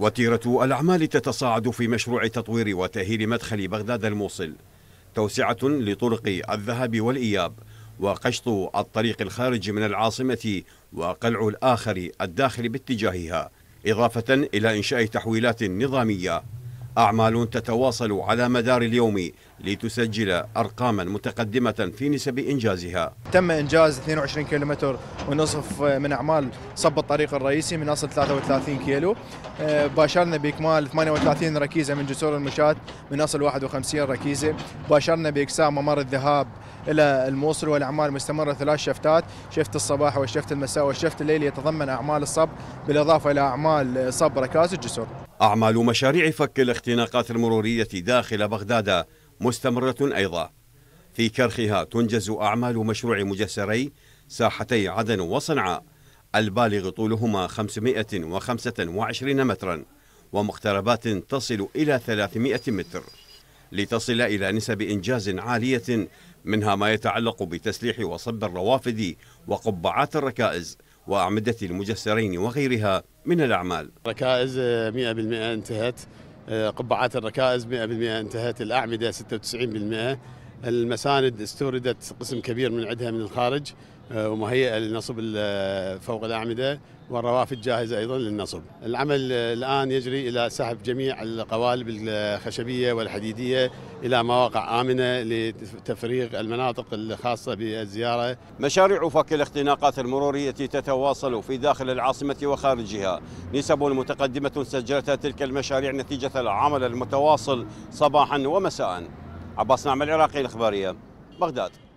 وتيرة الأعمال تتصاعد في مشروع تطوير وتأهيل مدخل بغداد الموصل توسعة لطرق الذهاب والإياب وقشط الطريق الخارج من العاصمة وقلع الآخر الداخل باتجاهها إضافة إلى إنشاء تحويلات نظامية أعمال تتواصل على مدار اليوم لتسجل أرقاما متقدمة في نسب إنجازها تم إنجاز 22 كيلومتر ونصف من أعمال صب الطريق الرئيسي من أصل 33 كيلو آه، باشرنا بإكمال 38 ركيزة من جسور المشاة من أصل 51 ركيزة باشرنا بإكساء ممر الذهاب إلى الموصل والأعمال مستمرة ثلاث شفتات شفت الصباح والشفت المساء والشفت الليلي يتضمن أعمال الصب بالإضافة إلى أعمال صب ركائز الجسور أعمال مشاريع فك الاختناقات المرورية داخل بغداد مستمرة أيضا في كرخها تنجز أعمال مشروع مجسري ساحتي عدن وصنعاء البالغ طولهما 525 مترا ومقتربات تصل إلى 300 متر لتصل إلى نسب إنجاز عالية منها ما يتعلق بتسليح وصب الروافد وقبعات الركائز وأعمدة المجسرين وغيرها من الأعمال ركائز 100% آه، انتهت آه، قبعات الركائز 100% انتهت الأعمدة 96% المساند استوردت قسم كبير من عندها من الخارج آه، ومهيئه للنصب آه، فوق الاعمده والروافد جاهزه ايضا للنصب. العمل آه، الان يجري الى سحب جميع القوالب الخشبيه والحديديه الى مواقع امنه لتفريغ المناطق الخاصه بالزياره. مشاريع فك الاختناقات المروريه تتواصل في داخل العاصمه وخارجها. نسب متقدمه سجلتها تلك المشاريع نتيجه العمل المتواصل صباحا ومساء. عباس نعمة العراقي الإخبارية بغداد